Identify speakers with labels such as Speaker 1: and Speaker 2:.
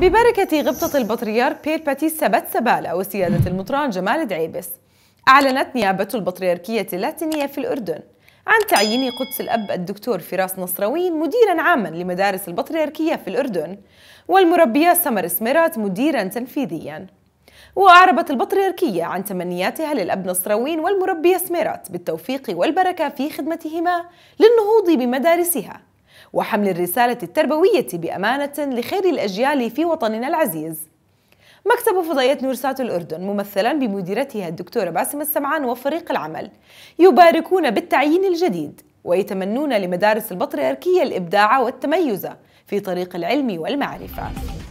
Speaker 1: ببركة غبطة البطريرك بير باتيس سبت سبالة وسيادة المطران جمال دعيبس أعلنت نيابة البطريركية اللاتينية في الأردن عن تعيين قدس الأب الدكتور فراس نصراوي مديرا عاما لمدارس البطريركية في الأردن والمربية سمر سميرات مديرا تنفيذيا وأعربت البطريركية عن تمنياتها للأب نصروين والمربية سميرات بالتوفيق والبركة في خدمتهما للنهوض بمدارسها وحمل الرسالة التربوية بأمانة لخير الأجيال في وطننا العزيز مكتب فضائية نورسات الأردن ممثلا بمديرتها الدكتورة باسم السمعان وفريق العمل يباركون بالتعيين الجديد ويتمنون لمدارس البطريركية الإبداع والتميز في طريق العلم والمعرفة